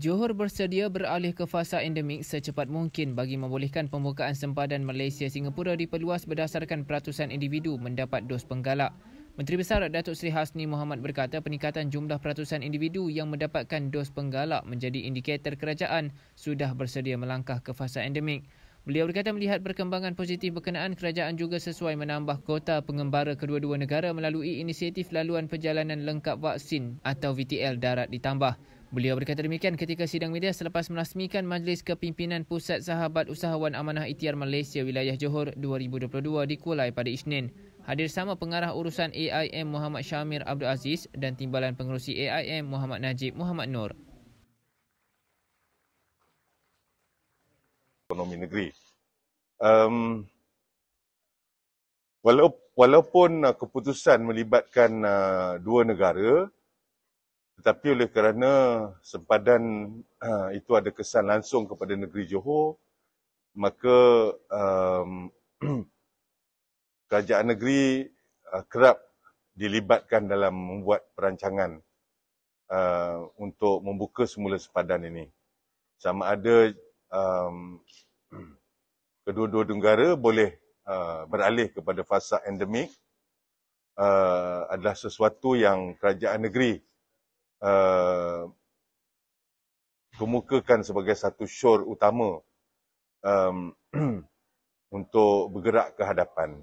Johor bersedia beralih ke fasa endemik secepat mungkin bagi membolehkan pembukaan sempadan Malaysia-Singapura diperluas berdasarkan peratusan individu mendapat dos penggalak. Menteri Besar Datuk Seri Hasni Muhammad berkata peningkatan jumlah peratusan individu yang mendapatkan dos penggalak menjadi indikator kerajaan sudah bersedia melangkah ke fasa endemik. Beliau berkata melihat perkembangan positif berkenaan kerajaan juga sesuai menambah kota pengembara kedua-dua negara melalui inisiatif laluan perjalanan lengkap vaksin atau VTL darat ditambah. Beliau berkata demikian ketika sidang media selepas merasmikan Majlis Kepimpinan Pusat Sahabat Usahawan Amanah I'tiar Malaysia Wilayah Johor 2022 di Kuala pada Isnin. Hadir sama pengarah urusan AIM Muhammad Syamir Abdul Aziz dan timbalan pengurusi AIM Muhammad Najib Muhammad Nur. ekonomi negeri. Um, walaupun, walaupun uh, keputusan melibatkan uh, dua negara, tetapi oleh kerana sempadan uh, itu ada kesan langsung kepada negeri Johor, maka um, kerajaan negeri uh, kerap dilibatkan dalam membuat perancangan uh, untuk membuka semula sempadan ini. Sama ada um, kedua-dua negara boleh uh, beralih kepada fasa endemik uh, adalah sesuatu yang kerajaan negeri Uh, kemukakan sebagai satu syur utama um, untuk bergerak ke hadapan.